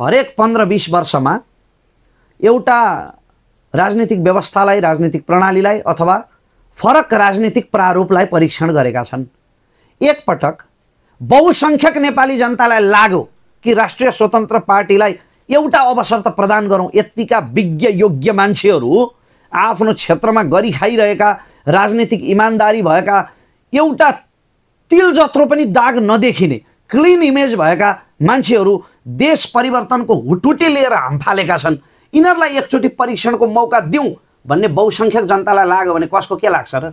हरेक पन्ध्र बिस वर्षमा एउटा राजनीतिक व्यवस्थालाई राजनीतिक प्रणालीलाई अथवा फरक राजनीतिक प्रारूपलाई परीक्षण गरेका छन् एकपटक बहुसङ्ख्यक नेपाली जनतालाई लाग्यो कि राष्ट्रिय स्वतन्त्र पार्टीलाई एउटा अवसर त प्रदान गरौँ यत्तिका विज्ञ योग्य मान्छेहरू आफ्नो क्षेत्रमा गरी खाइरहेका राजनीतिक इमान्दारी भएका एउटा तिल जत्रो पनि दाग नदेखिने क्लिन इमेज भएका मान्छेहरू देश परिवर्तनको हुटुटी लिएर हामफालेका छन् यिनीहरूलाई एकचोटि परीक्षणको मौका दिउँ भन्ने बहुसङ्ख्यक जनतालाई लाग्यो भने कसको के लाग्छ र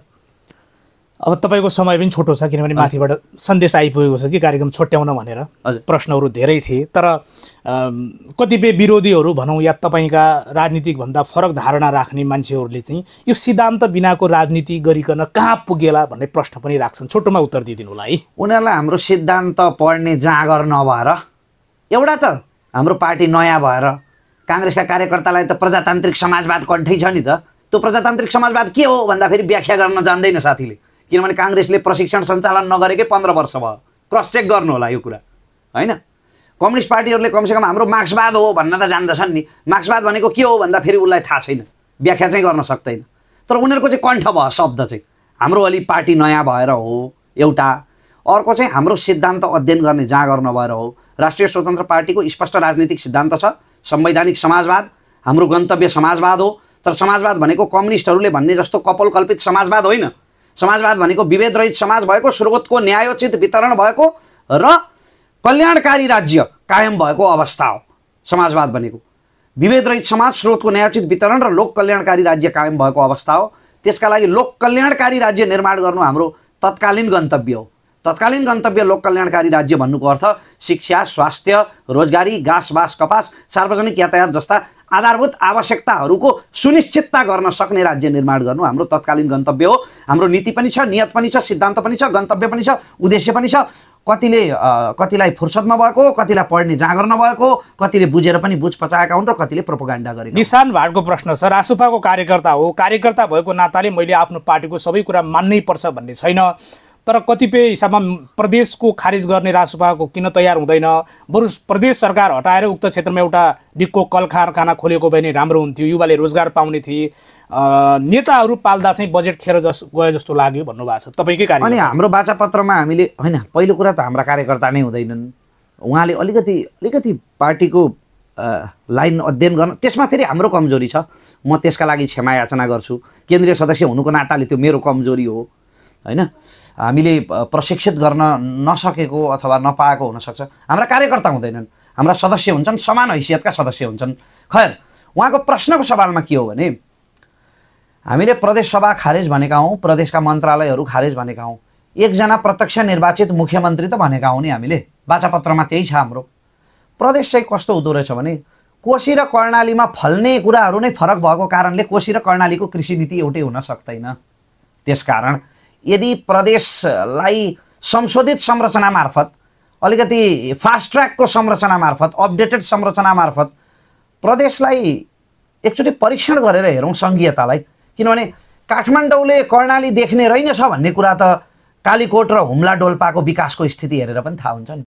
अब तपाईँको समय पनि छोटो छ किनभने माथिबाट सन्देश आइपुगेको छ कि कार्यक्रम छोट्याउन भनेर प्रश्नहरू धेरै थिए तर कतिपय विरोधीहरू भनौँ या तपाईँका राजनीतिकभन्दा फरक धारणा राख्ने मान्छेहरूले चाहिँ यो सिद्धान्त बिनाको राजनीति गरिकन कहाँ पुगेला भन्ने प्रश्न पनि राख्छन् छोटोमा उत्तर दिइदिनु होला है उनीहरूलाई हाम्रो सिद्धान्त पढ्ने जाँगर नभएर एउटा त हाम्रो पार्टी नयाँ भएर काङ्ग्रेसका कार्यकर्तालाई त प्रजातान्त्रिक समाजवाद कन्ठै छ नि त त्यो प्रजातान्त्रिक समाजवाद के हो भन्दाखेरि व्याख्या गर्न जान्दैन साथीले किनभने काङ्ग्रेसले प्रशिक्षण सञ्चालन नगरेकै पन्ध्र वर्ष भयो क्रस चेक गर्नु होला यो कुरा होइन कम्युनिस्ट पार्टीहरूले कमसेकम हाम्रो मार्क्सवाद हो भन्न त जान्दछन् नि मार्क्सवाद भनेको के हो भन्दा फेरि उसलाई थाहा छैन व्याख्या चाहिँ गर्न सक्दैन तर उनीहरूको चाहिँ कण्ठ भयो शब्द चाहिँ हाम्रो अलि पार्टी नयाँ भएर हो एउटा अर्को चाहिँ हाम्रो सिद्धान्त अध्ययन गर्ने जहाँ गर्न भएर हो राष्ट्रिय स्वतन्त्र पार्टीको स्पष्ट राजनीतिक सिद्धान्त छ संवैधानिक समाजवाद हाम्रो गन्तव्य समाजवाद हो तर समाजवाद भनेको कम्युनिस्टहरूले भन्ने जस्तो कपल कल्पित समाजवाद होइन समाजवाद भनेको विभेद रहित समाज भएको स्रोतको न्यायोचित वितरण भएको र कल्याणकारी राज्य कायम भएको अवस्था हो समाजवाद भनेको विभेदरहित समाज स्रोतको न्यायोचित वितरण र लोक कल्याणकारी राज्य कायम भएको अवस्था हो त्यसका लागि लोक कल्याणकारी राज्य निर्माण गर्नु हाम्रो तत्कालीन गन्तव्य हो तत्कालीन गन्तव्य लोक कल्याणकारी राज्य भन्नुको अर्थ शिक्षा स्वास्थ्य रोजगारी घाँस बाँस कपास सार्वजनिक यातायात जस्ता आधारभूत आवश्यकताहरूको सुनिश्चितता गर्न सक्ने राज्य निर्माण गर्नु हाम्रो तत्कालीन गन्तव्य हो हाम्रो नीति पनि छ नियत पनि छ सिद्धान्त पनि छ गन्तव्य पनि छ उद्देश्य पनि छ कतिले कतिलाई फुर्सदमा भएको कतिलाई पढ्ने जाँगर नभएको कतिले बुझेर पनि बुझ पचाएका हुन् र कतिले प्रोपोगान्डा गरे निशान भाडको प्रश्न छ रासुपाको कार्यकर्ता हो कार्यकर्ता भएको नाताले मैले आफ्नो पार्टीको सबै कुरा मान्नै पर्छ भन्ने छैन तर कतिपय हिसाबमा प्रदेशको खारिज गर्ने राजसभाको किन तयार हुँदैन बरु प्रदेश सरकार हटाएर उक्त क्षेत्रमा एउटा डिक्को कल कारखाना खोलेको भए नै राम्रो हुन्थ्यो युवाले रोजगार पाउने थिए नेताहरू पाल्दा चाहिँ बजेट खेर जस गयो जस्तो लाग्यो भन्नुभएको छ तपाईँकै कारण अनि हाम्रो बाचापत्रमा हामीले होइन पहिलो कुरा त हाम्रा कार्यकर्ता नै हुँदैनन् उहाँले अलिकति अलिकति पार्टीको लाइन अध्ययन गर्न त्यसमा फेरि हाम्रो कमजोरी छ म त्यसका लागि क्षमायाचना गर्छु केन्द्रीय सदस्य हुनुको नाताले त्यो मेरो कमजोरी हो होइन हामीले प्रशिक्षित गर्न नसकेको अथवा नपाएको हुनसक्छ हाम्रा कार्यकर्ता हुँदैनन् हाम्रा सदस्य हुन्छन् समान हैसियतका सदस्य हुन्छन् खैर उहाँको प्रश्नको सवालमा के हो भने हामीले प्रदेशसभा खारेज भनेका हौँ प्रदेशका मन्त्रालयहरू खारेज भनेका हौँ एकजना प्रत्यक्ष निर्वाचित मुख्यमन्त्री त भनेका हौँ नि हामीले बाचापत्रमा त्यही छ हाम्रो प्रदेश चाहिँ कस्तो हुँदो रहेछ भने कोशी र कर्णालीमा फल्ने कुराहरू नै फरक भएको कारणले कोशी र कर्णालीको कृषि नीति एउटै हुन सक्दैन त्यसकारण यदि प्रदेशलाई संशोधित संरचना मार्फत अलिकति फास्ट ट्र्याकको संरचना मार्फत अपडेटेड संरचना मार्फत प्रदेशलाई एकचोटि परीक्षण गरेर हेरौँ सङ्घीयतालाई किनभने काठमाडौँले कर्णाली देख्ने रहेनछ भन्ने कुरा त कालीकोट र हुम्ला डोल्पाको विकासको स्थिति हेरेर पनि थाहा हुन्छ नि